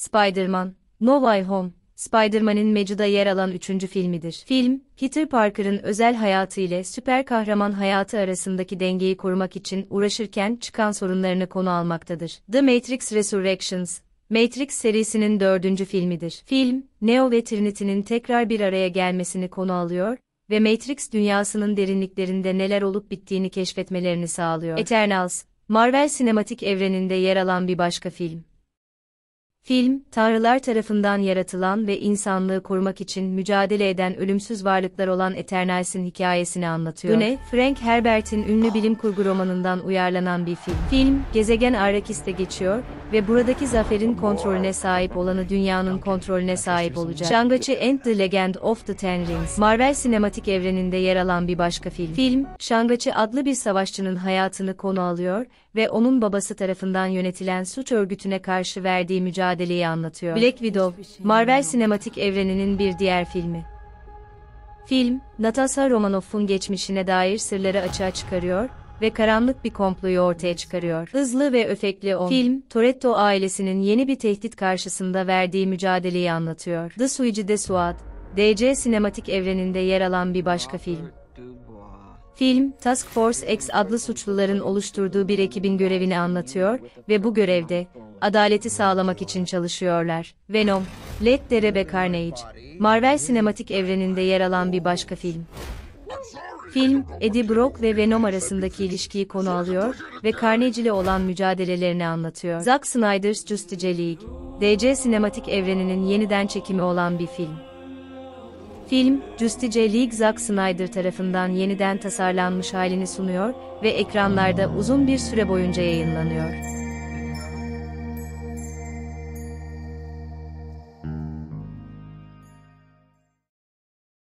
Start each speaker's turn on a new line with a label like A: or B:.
A: Spider-Man, No Way Home, Spider-Man'in Mecuda yer alan üçüncü filmidir. Film, Peter Parker'ın özel hayatı ile süper kahraman hayatı arasındaki dengeyi korumak için uğraşırken çıkan sorunlarını konu almaktadır. The Matrix Resurrections, Matrix serisinin dördüncü filmidir. Film, Neo ve Trinity'nin tekrar bir araya gelmesini konu alıyor ve Matrix dünyasının derinliklerinde neler olup bittiğini keşfetmelerini sağlıyor. Eternals, Marvel sinematik evreninde yer alan bir başka film. Film, tanrılar tarafından yaratılan ve insanlığı korumak için mücadele eden ölümsüz varlıklar olan Eternals'in hikayesini anlatıyor. Güne, Frank Herbert'in ünlü bilim kurgu romanından uyarlanan bir film. Film, gezegen Arrakis'te geçiyor ve buradaki zaferin kontrolüne sahip olanı dünyanın kontrolüne sahip olacak. Shang-Chi and the Legend of the Ten Rings, Marvel sinematik evreninde yer alan bir başka film. Film, Shang-Chi adlı bir savaşçının hayatını konu alıyor ve onun babası tarafından yönetilen suç örgütüne karşı verdiği mücadeleyi anlatıyor. Black Widow, Marvel sinematik evreninin bir diğer filmi. Film, Natasha Romanoff'un geçmişine dair sırları açığa çıkarıyor ve karanlık bir komployu ortaya çıkarıyor. Hızlı ve öfekli on. Film, Toretto ailesinin yeni bir tehdit karşısında verdiği mücadeleyi anlatıyor. The Suicide Suat, DC sinematik evreninde yer alan bir başka film. Film, Task Force X adlı suçluların oluşturduğu bir ekibin görevini anlatıyor ve bu görevde, adaleti sağlamak için çalışıyorlar. Venom, Led Derebe Carnage, Marvel sinematik evreninde yer alan bir başka film. Film, Eddie Brock ve Venom arasındaki ilişkiyi konu alıyor ve Carnage ile olan mücadelelerini anlatıyor. Zack Snyder's Justice League, DC sinematik evreninin yeniden çekimi olan bir film. Film, Justice League Zack Snyder tarafından yeniden tasarlanmış halini sunuyor ve ekranlarda uzun bir süre boyunca yayınlanıyor.